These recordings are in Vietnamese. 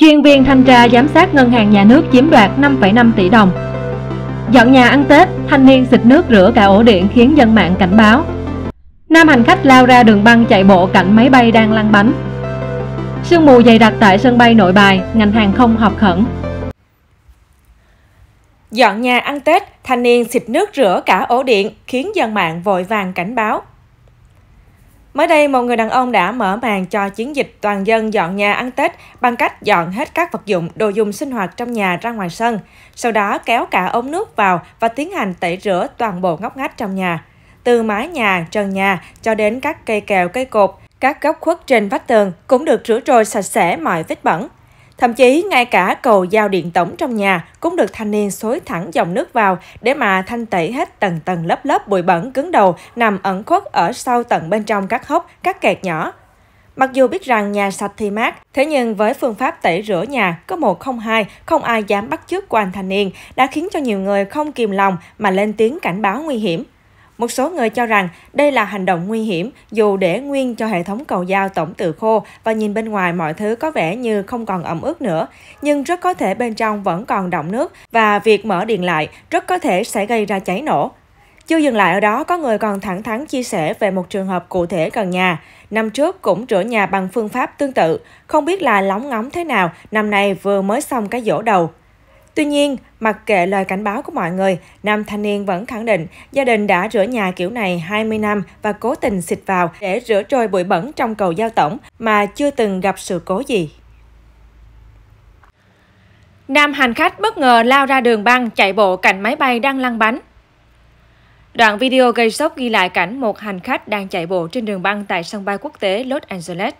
Chuyên viên thanh tra giám sát ngân hàng nhà nước chiếm đoạt 5,5 tỷ đồng Dọn nhà ăn Tết, thanh niên xịt nước rửa cả ổ điện khiến dân mạng cảnh báo Nam hành khách lao ra đường băng chạy bộ cạnh máy bay đang lăn bánh Sương mù dày đặc tại sân bay nội bài, ngành hàng không họp khẩn Dọn nhà ăn Tết, thanh niên xịt nước rửa cả ổ điện khiến dân mạng vội vàng cảnh báo Mới đây, một người đàn ông đã mở màn cho chiến dịch toàn dân dọn nhà ăn Tết bằng cách dọn hết các vật dụng, đồ dùng sinh hoạt trong nhà ra ngoài sân, sau đó kéo cả ống nước vào và tiến hành tẩy rửa toàn bộ ngóc ngách trong nhà. Từ mái nhà, trần nhà cho đến các cây kèo, cây cột, các góc khuất trên vách tường cũng được rửa trôi sạch sẽ mọi vết bẩn. Thậm chí ngay cả cầu giao điện tổng trong nhà cũng được thanh niên xối thẳng dòng nước vào để mà thanh tẩy hết tầng tầng lớp lớp bụi bẩn cứng đầu nằm ẩn khuất ở sau tận bên trong các hốc, các kẹt nhỏ. Mặc dù biết rằng nhà sạch thì mát, thế nhưng với phương pháp tẩy rửa nhà có một không hai, không ai dám bắt chước của anh thanh niên đã khiến cho nhiều người không kìm lòng mà lên tiếng cảnh báo nguy hiểm. Một số người cho rằng đây là hành động nguy hiểm dù để nguyên cho hệ thống cầu giao tổng tự khô và nhìn bên ngoài mọi thứ có vẻ như không còn ẩm ướt nữa, nhưng rất có thể bên trong vẫn còn động nước và việc mở điện lại rất có thể sẽ gây ra cháy nổ. Chưa dừng lại ở đó, có người còn thẳng thắn chia sẻ về một trường hợp cụ thể gần nhà. Năm trước cũng rửa nhà bằng phương pháp tương tự, không biết là lóng ngóng thế nào, năm nay vừa mới xong cái dỗ đầu. Tuy nhiên, mặc kệ lời cảnh báo của mọi người, nam thanh niên vẫn khẳng định gia đình đã rửa nhà kiểu này 20 năm và cố tình xịt vào để rửa trôi bụi bẩn trong cầu giao tổng mà chưa từng gặp sự cố gì. Nam hành khách bất ngờ lao ra đường băng chạy bộ cạnh máy bay đang lăn bánh. Đoạn video gây sốc ghi lại cảnh một hành khách đang chạy bộ trên đường băng tại sân bay quốc tế Los Angeles.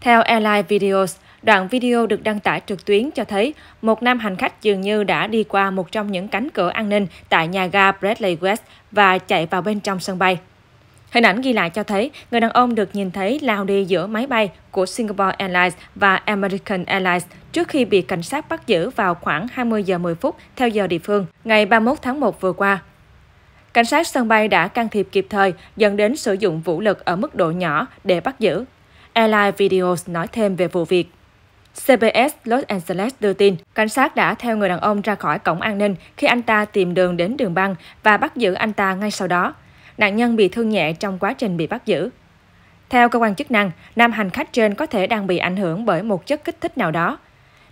Theo Airline Videos, Đoạn video được đăng tải trực tuyến cho thấy một nam hành khách dường như đã đi qua một trong những cánh cửa an ninh tại nhà ga Bradley West và chạy vào bên trong sân bay. Hình ảnh ghi lại cho thấy người đàn ông được nhìn thấy lao đi giữa máy bay của Singapore Airlines và American Airlines trước khi bị cảnh sát bắt giữ vào khoảng 20 giờ 10 phút theo giờ địa phương ngày 31 tháng 1 vừa qua. Cảnh sát sân bay đã can thiệp kịp thời dẫn đến sử dụng vũ lực ở mức độ nhỏ để bắt giữ. Airline Videos nói thêm về vụ việc. CBS Los Angeles đưa tin, cảnh sát đã theo người đàn ông ra khỏi cổng an ninh khi anh ta tìm đường đến đường băng và bắt giữ anh ta ngay sau đó. Nạn nhân bị thương nhẹ trong quá trình bị bắt giữ. Theo cơ quan chức năng, nam hành khách trên có thể đang bị ảnh hưởng bởi một chất kích thích nào đó.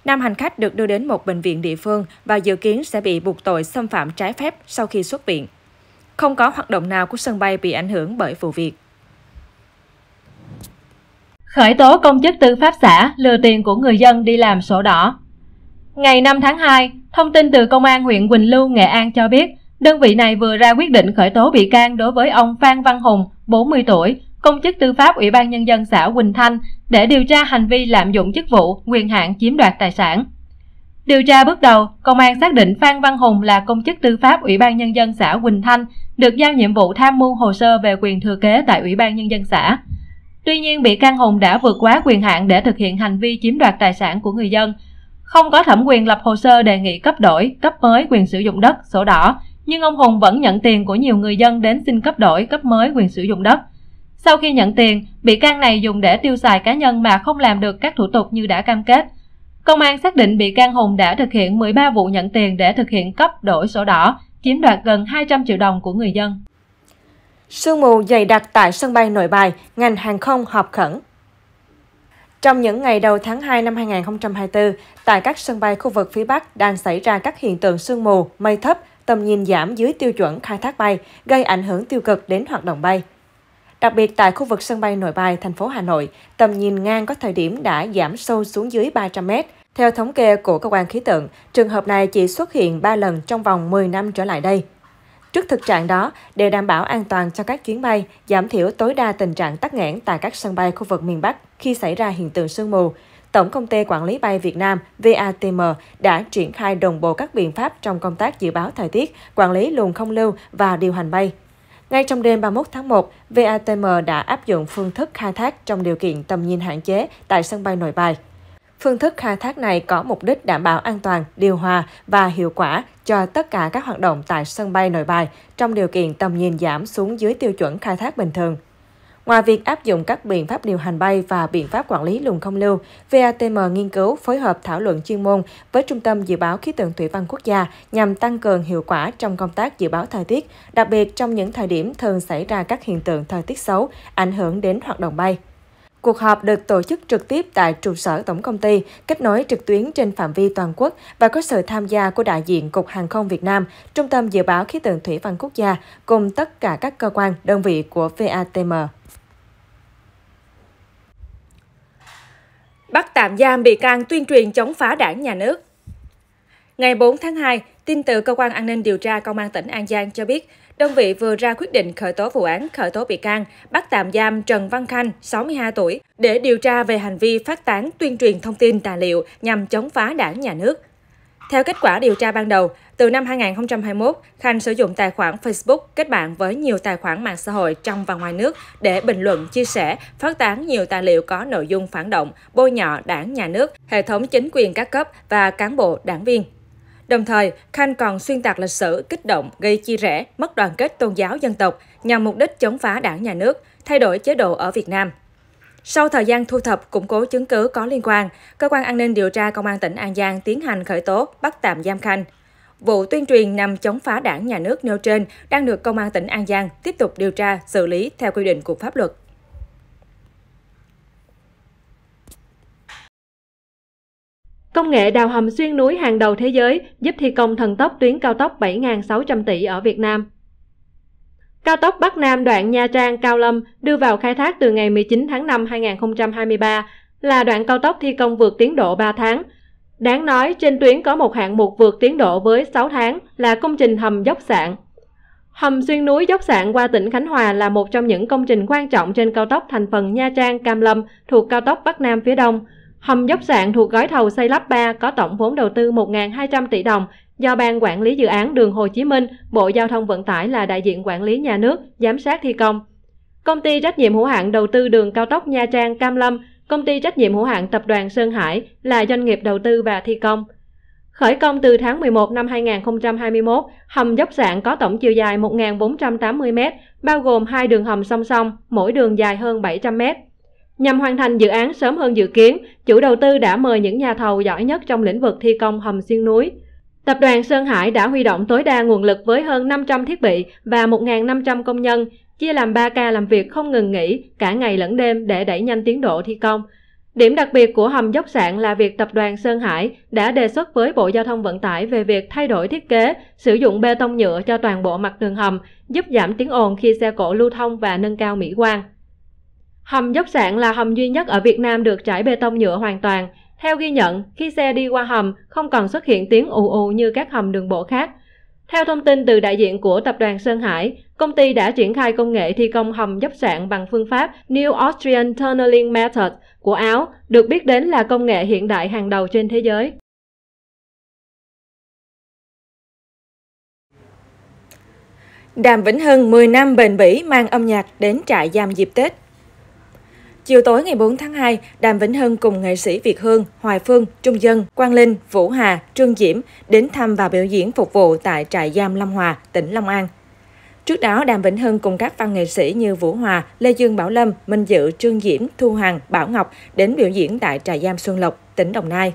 Nam hành khách được đưa đến một bệnh viện địa phương và dự kiến sẽ bị buộc tội xâm phạm trái phép sau khi xuất viện. Không có hoạt động nào của sân bay bị ảnh hưởng bởi vụ việc. Khởi tố công chức tư pháp xã lừa tiền của người dân đi làm sổ đỏ. Ngày 5 tháng 2, thông tin từ Công an huyện Quỳnh Lưu, Nghệ An cho biết, đơn vị này vừa ra quyết định khởi tố bị can đối với ông Phan Văn Hùng, 40 tuổi, công chức tư pháp Ủy ban Nhân dân xã Quỳnh Thanh để điều tra hành vi lạm dụng chức vụ, quyền hạn chiếm đoạt tài sản. Điều tra bước đầu, công an xác định Phan Văn Hùng là công chức tư pháp Ủy ban Nhân dân xã Quỳnh Thanh, được giao nhiệm vụ tham mưu hồ sơ về quyền thừa kế tại Ủy ban Nhân dân xã. Tuy nhiên, bị can Hùng đã vượt quá quyền hạn để thực hiện hành vi chiếm đoạt tài sản của người dân, không có thẩm quyền lập hồ sơ đề nghị cấp đổi, cấp mới quyền sử dụng đất, sổ đỏ, nhưng ông Hùng vẫn nhận tiền của nhiều người dân đến xin cấp đổi, cấp mới quyền sử dụng đất. Sau khi nhận tiền, bị can này dùng để tiêu xài cá nhân mà không làm được các thủ tục như đã cam kết. Công an xác định bị can Hùng đã thực hiện 13 vụ nhận tiền để thực hiện cấp đổi sổ đỏ, chiếm đoạt gần 200 triệu đồng của người dân. Sương mù dày đặc tại sân bay nội bài, ngành hàng không họp khẩn. Trong những ngày đầu tháng 2 năm 2024, tại các sân bay khu vực phía Bắc đang xảy ra các hiện tượng sương mù, mây thấp, tầm nhìn giảm dưới tiêu chuẩn khai thác bay, gây ảnh hưởng tiêu cực đến hoạt động bay. Đặc biệt tại khu vực sân bay Nội Bài, thành phố Hà Nội, tầm nhìn ngang có thời điểm đã giảm sâu xuống dưới 300 mét. Theo thống kê của cơ quan khí tượng, trường hợp này chỉ xuất hiện 3 lần trong vòng 10 năm trở lại đây. Trước thực trạng đó, để đảm bảo an toàn cho các chuyến bay, giảm thiểu tối đa tình trạng tắc nghẽn tại các sân bay khu vực miền Bắc khi xảy ra hiện tượng sương mù, Tổng công ty Quản lý bay Việt Nam VATM đã triển khai đồng bộ các biện pháp trong công tác dự báo thời tiết, quản lý luồng không lưu và điều hành bay. Ngay trong đêm 31 tháng 1, VATM đã áp dụng phương thức khai thác trong điều kiện tầm nhìn hạn chế tại sân bay Nội Bài. Phương thức khai thác này có mục đích đảm bảo an toàn, điều hòa và hiệu quả cho tất cả các hoạt động tại sân bay nội bài trong điều kiện tầm nhìn giảm xuống dưới tiêu chuẩn khai thác bình thường. Ngoài việc áp dụng các biện pháp điều hành bay và biện pháp quản lý luồng không lưu, VATM nghiên cứu phối hợp thảo luận chuyên môn với Trung tâm Dự báo Khí tượng Thủy văn Quốc gia nhằm tăng cường hiệu quả trong công tác dự báo thời tiết, đặc biệt trong những thời điểm thường xảy ra các hiện tượng thời tiết xấu ảnh hưởng đến hoạt động bay. Cuộc họp được tổ chức trực tiếp tại trụ sở tổng công ty, kết nối trực tuyến trên phạm vi toàn quốc và có sự tham gia của đại diện Cục Hàng không Việt Nam, Trung tâm Dự báo Khí tượng Thủy văn Quốc gia cùng tất cả các cơ quan, đơn vị của VATM. Bắt tạm giam bị can tuyên truyền chống phá đảng nhà nước. Ngày 4 tháng 2, tin từ Cơ quan An ninh Điều tra Công an tỉnh An Giang cho biết, Đơn vị vừa ra quyết định khởi tố vụ án, khởi tố bị can, bắt tạm giam Trần Văn Khanh, 62 tuổi, để điều tra về hành vi phát tán tuyên truyền thông tin tài liệu nhằm chống phá đảng nhà nước. Theo kết quả điều tra ban đầu, từ năm 2021, Khanh sử dụng tài khoản Facebook kết bạn với nhiều tài khoản mạng xã hội trong và ngoài nước để bình luận, chia sẻ, phát tán nhiều tài liệu có nội dung phản động, bôi nhọ đảng, nhà nước, hệ thống chính quyền các cấp và cán bộ, đảng viên. Đồng thời, khanh còn xuyên tạc lịch sử, kích động, gây chia rẽ, mất đoàn kết tôn giáo dân tộc nhằm mục đích chống phá đảng nhà nước, thay đổi chế độ ở Việt Nam. Sau thời gian thu thập, củng cố chứng cứ có liên quan, Cơ quan An ninh điều tra Công an tỉnh An Giang tiến hành khởi tố, bắt tạm giam Khanh. Vụ tuyên truyền nhằm chống phá đảng nhà nước nêu trên đang được Công an tỉnh An Giang tiếp tục điều tra, xử lý theo quy định của pháp luật. Công nghệ đào hầm xuyên núi hàng đầu thế giới giúp thi công thần tốc tuyến cao tốc 7.600 tỷ ở Việt Nam. Cao tốc Bắc Nam đoạn Nha Trang – Cao Lâm đưa vào khai thác từ ngày 19 tháng 5 2023 là đoạn cao tốc thi công vượt tiến độ 3 tháng. Đáng nói, trên tuyến có một hạng mục vượt tiến độ với 6 tháng là công trình hầm dốc sạn. Hầm xuyên núi dốc sạn qua tỉnh Khánh Hòa là một trong những công trình quan trọng trên cao tốc thành phần Nha Trang – Cam Lâm thuộc cao tốc Bắc Nam phía Đông – Hầm dốc sạn thuộc gói thầu xây lắp 3 có tổng vốn đầu tư 1.200 tỷ đồng do Ban Quản lý Dự án Đường Hồ Chí Minh, Bộ Giao thông Vận tải là đại diện quản lý nhà nước, giám sát thi công. Công ty trách nhiệm hữu hạn đầu tư đường cao tốc Nha Trang – Cam Lâm, công ty trách nhiệm hữu hạn tập đoàn Sơn Hải là doanh nghiệp đầu tư và thi công. Khởi công từ tháng 11 năm 2021, hầm dốc sạn có tổng chiều dài 1.480m, bao gồm hai đường hầm song song, mỗi đường dài hơn 700m. Nhằm hoàn thành dự án sớm hơn dự kiến, chủ đầu tư đã mời những nhà thầu giỏi nhất trong lĩnh vực thi công hầm xuyên núi. Tập đoàn Sơn Hải đã huy động tối đa nguồn lực với hơn 500 thiết bị và 1.500 công nhân, chia làm 3 ca làm việc không ngừng nghỉ cả ngày lẫn đêm để đẩy nhanh tiến độ thi công. Điểm đặc biệt của hầm dốc sạn là việc tập đoàn Sơn Hải đã đề xuất với Bộ Giao thông Vận tải về việc thay đổi thiết kế, sử dụng bê tông nhựa cho toàn bộ mặt đường hầm, giúp giảm tiếng ồn khi xe cộ lưu thông và nâng cao mỹ quan. Hầm dốc sạn là hầm duy nhất ở Việt Nam được trải bê tông nhựa hoàn toàn. Theo ghi nhận, khi xe đi qua hầm không còn xuất hiện tiếng ù ù như các hầm đường bộ khác. Theo thông tin từ đại diện của tập đoàn Sơn Hải, công ty đã triển khai công nghệ thi công hầm dốc sạn bằng phương pháp New Austrian Tunneling Method của Áo, được biết đến là công nghệ hiện đại hàng đầu trên thế giới. Đàm Vĩnh Hưng 10 năm bền bỉ mang âm nhạc đến trại giam dịp Tết. Chiều tối ngày 4 tháng 2, Đàm Vĩnh Hưng cùng nghệ sĩ Việt Hương, Hoài Phương, Trung Dân, Quang Linh, Vũ Hà, Trương Diễm đến thăm và biểu diễn phục vụ tại trại giam Long Hòa, tỉnh Long An. Trước đó, Đàm Vĩnh Hưng cùng các văn nghệ sĩ như Vũ Hòa, Lê Dương Bảo Lâm, Minh Dự, Trương Diễm, Thu Hằng, Bảo Ngọc đến biểu diễn tại trại giam Xuân Lộc, tỉnh Đồng Nai.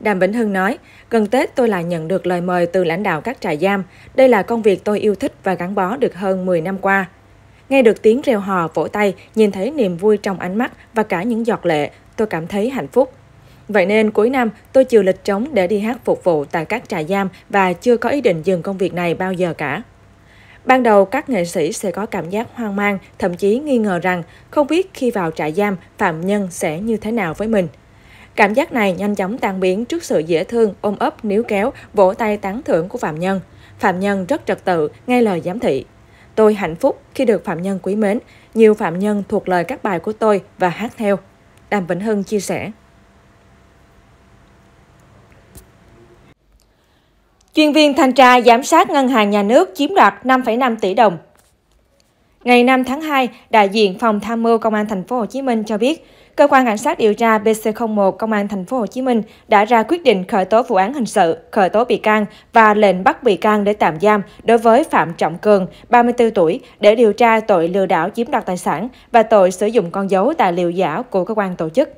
Đàm Vĩnh Hưng nói, gần Tết tôi lại nhận được lời mời từ lãnh đạo các trại giam. Đây là công việc tôi yêu thích và gắn bó được hơn 10 năm qua. Nghe được tiếng reo hò, vỗ tay, nhìn thấy niềm vui trong ánh mắt và cả những giọt lệ, tôi cảm thấy hạnh phúc. Vậy nên cuối năm, tôi chịu lịch trống để đi hát phục vụ tại các trại giam và chưa có ý định dừng công việc này bao giờ cả. Ban đầu, các nghệ sĩ sẽ có cảm giác hoang mang, thậm chí nghi ngờ rằng không biết khi vào trại giam, phạm nhân sẽ như thế nào với mình. Cảm giác này nhanh chóng tan biến trước sự dễ thương, ôm ấp, níu kéo, vỗ tay tán thưởng của phạm nhân. Phạm nhân rất trật tự, nghe lời giám thị. Tôi hạnh phúc khi được phạm nhân quý mến. Nhiều phạm nhân thuộc lời các bài của tôi và hát theo. Đàm Vĩnh Hưng chia sẻ. Chuyên viên thanh tra giám sát ngân hàng nhà nước chiếm đoạt 5,5 tỷ đồng Ngày 5 tháng 2, đại diện phòng tham mưu Công an thành phố Hồ Chí Minh cho biết, cơ quan cảnh sát điều tra BC01 Công an thành phố Hồ Chí Minh đã ra quyết định khởi tố vụ án hình sự, khởi tố bị can và lệnh bắt bị can để tạm giam đối với Phạm Trọng Cường, 34 tuổi, để điều tra tội lừa đảo chiếm đoạt tài sản và tội sử dụng con dấu tài liệu giả của cơ quan tổ chức.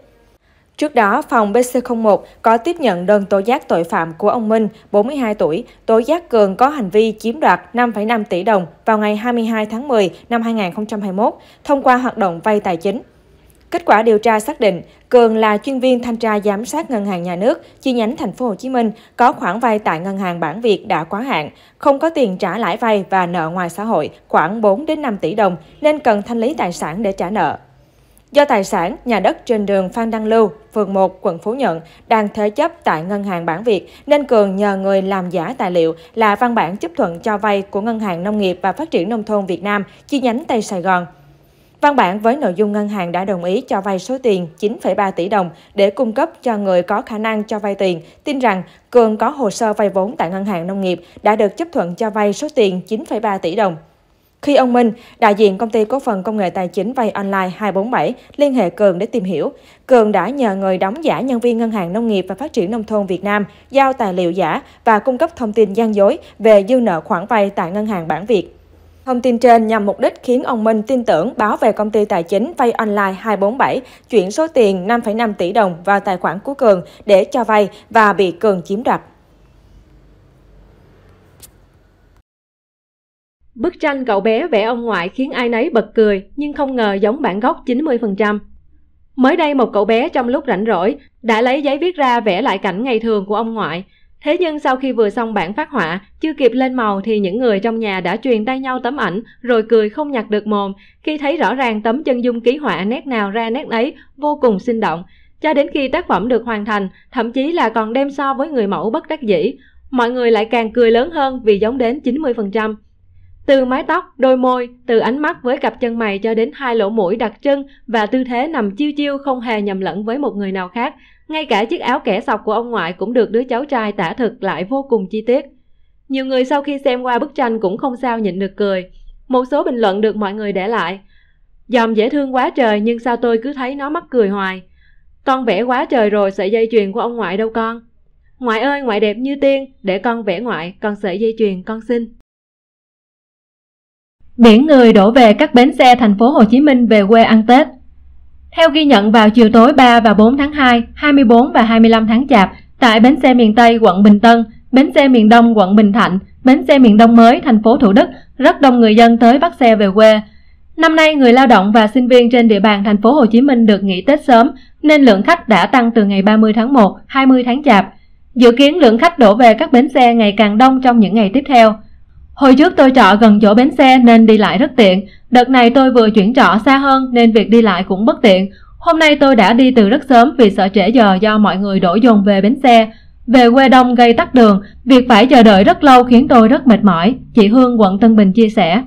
Trước đó, phòng BC01 có tiếp nhận đơn tố giác tội phạm của ông Minh, 42 tuổi, tố giác Cường có hành vi chiếm đoạt 5,5 tỷ đồng vào ngày 22 tháng 10 năm 2021 thông qua hoạt động vay tài chính. Kết quả điều tra xác định, Cường là chuyên viên thanh tra giám sát ngân hàng nhà nước chi nhánh thành phố Hồ Chí Minh có khoản vay tại ngân hàng Bản Việt đã quá hạn, không có tiền trả lãi vay và nợ ngoài xã hội khoảng 4 đến 5 tỷ đồng nên cần thanh lý tài sản để trả nợ. Do tài sản, nhà đất trên đường Phan Đăng Lưu, phường 1, quận Phú Nhuận đang thế chấp tại ngân hàng bản Việt, nên Cường nhờ người làm giả tài liệu là văn bản chấp thuận cho vay của Ngân hàng Nông nghiệp và Phát triển Nông thôn Việt Nam chi nhánh Tây Sài Gòn. Văn bản với nội dung ngân hàng đã đồng ý cho vay số tiền 9,3 tỷ đồng để cung cấp cho người có khả năng cho vay tiền, tin rằng Cường có hồ sơ vay vốn tại ngân hàng nông nghiệp đã được chấp thuận cho vay số tiền 9,3 tỷ đồng. Khi ông Minh, đại diện công ty cổ phần công nghệ tài chính vay online 247 liên hệ Cường để tìm hiểu, Cường đã nhờ người đóng giả nhân viên Ngân hàng Nông nghiệp và Phát triển Nông thôn Việt Nam giao tài liệu giả và cung cấp thông tin gian dối về dư nợ khoản vay tại ngân hàng bản Việt. Thông tin trên nhằm mục đích khiến ông Minh tin tưởng báo về công ty tài chính vay online 247 chuyển số tiền 5,5 tỷ đồng vào tài khoản của Cường để cho vay và bị Cường chiếm đoạt. Bức tranh cậu bé vẽ ông ngoại khiến ai nấy bật cười nhưng không ngờ giống bản gốc 90%. Mới đây một cậu bé trong lúc rảnh rỗi đã lấy giấy viết ra vẽ lại cảnh ngày thường của ông ngoại. Thế nhưng sau khi vừa xong bản phát họa, chưa kịp lên màu thì những người trong nhà đã truyền tay nhau tấm ảnh rồi cười không nhặt được mồm khi thấy rõ ràng tấm chân dung ký họa nét nào ra nét ấy vô cùng sinh động. Cho đến khi tác phẩm được hoàn thành, thậm chí là còn đem so với người mẫu bất đắc dĩ, mọi người lại càng cười lớn hơn vì giống đến 90%. Từ mái tóc, đôi môi, từ ánh mắt với cặp chân mày cho đến hai lỗ mũi đặc trưng và tư thế nằm chiêu chiêu không hề nhầm lẫn với một người nào khác, ngay cả chiếc áo kẻ sọc của ông ngoại cũng được đứa cháu trai tả thực lại vô cùng chi tiết. Nhiều người sau khi xem qua bức tranh cũng không sao nhịn được cười. Một số bình luận được mọi người để lại. Dòm dễ thương quá trời nhưng sao tôi cứ thấy nó mắc cười hoài. Con vẽ quá trời rồi sợi dây chuyền của ông ngoại đâu con. Ngoại ơi ngoại đẹp như tiên, để con vẽ ngoại, con sợi dây chuyền con xin biển người đổ về các bến xe thành phố Hồ Chí Minh về quê ăn Tết. Theo ghi nhận vào chiều tối 3 và 4 tháng 2, 24 và 25 tháng Chạp, tại bến xe miền Tây quận Bình Tân, bến xe miền Đông quận Bình Thạnh, bến xe miền Đông mới thành phố Thủ Đức, rất đông người dân tới bắt xe về quê. Năm nay người lao động và sinh viên trên địa bàn thành phố Hồ Chí Minh được nghỉ Tết sớm nên lượng khách đã tăng từ ngày 30 tháng 1, 20 tháng Chạp. Dự kiến lượng khách đổ về các bến xe ngày càng đông trong những ngày tiếp theo. Hồi trước tôi trọ gần chỗ bến xe nên đi lại rất tiện, đợt này tôi vừa chuyển trọ xa hơn nên việc đi lại cũng bất tiện. Hôm nay tôi đã đi từ rất sớm vì sợ trễ giờ do mọi người đổ dồn về bến xe. Về quê đông gây tắc đường, việc phải chờ đợi rất lâu khiến tôi rất mệt mỏi, chị Hương quận Tân Bình chia sẻ.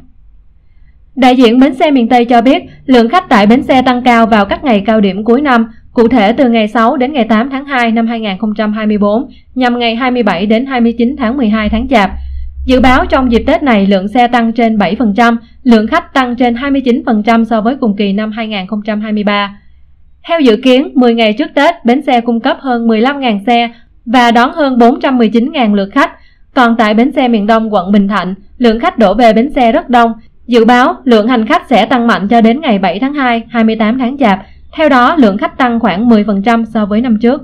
Đại diện bến xe miền Tây cho biết, lượng khách tại bến xe tăng cao vào các ngày cao điểm cuối năm, cụ thể từ ngày 6 đến ngày 8 tháng 2 năm 2024, nhằm ngày 27 đến 29 tháng 12 tháng Chạp. Dự báo trong dịp Tết này lượng xe tăng trên 7%, lượng khách tăng trên 29% so với cùng kỳ năm 2023. Theo dự kiến, 10 ngày trước Tết, bến xe cung cấp hơn 15.000 xe và đón hơn 419.000 lượt khách. Còn tại bến xe miền Đông quận Bình Thạnh, lượng khách đổ về bến xe rất đông. Dự báo lượng hành khách sẽ tăng mạnh cho đến ngày 7 tháng 2, 28 tháng Chạp. Theo đó, lượng khách tăng khoảng 10% so với năm trước.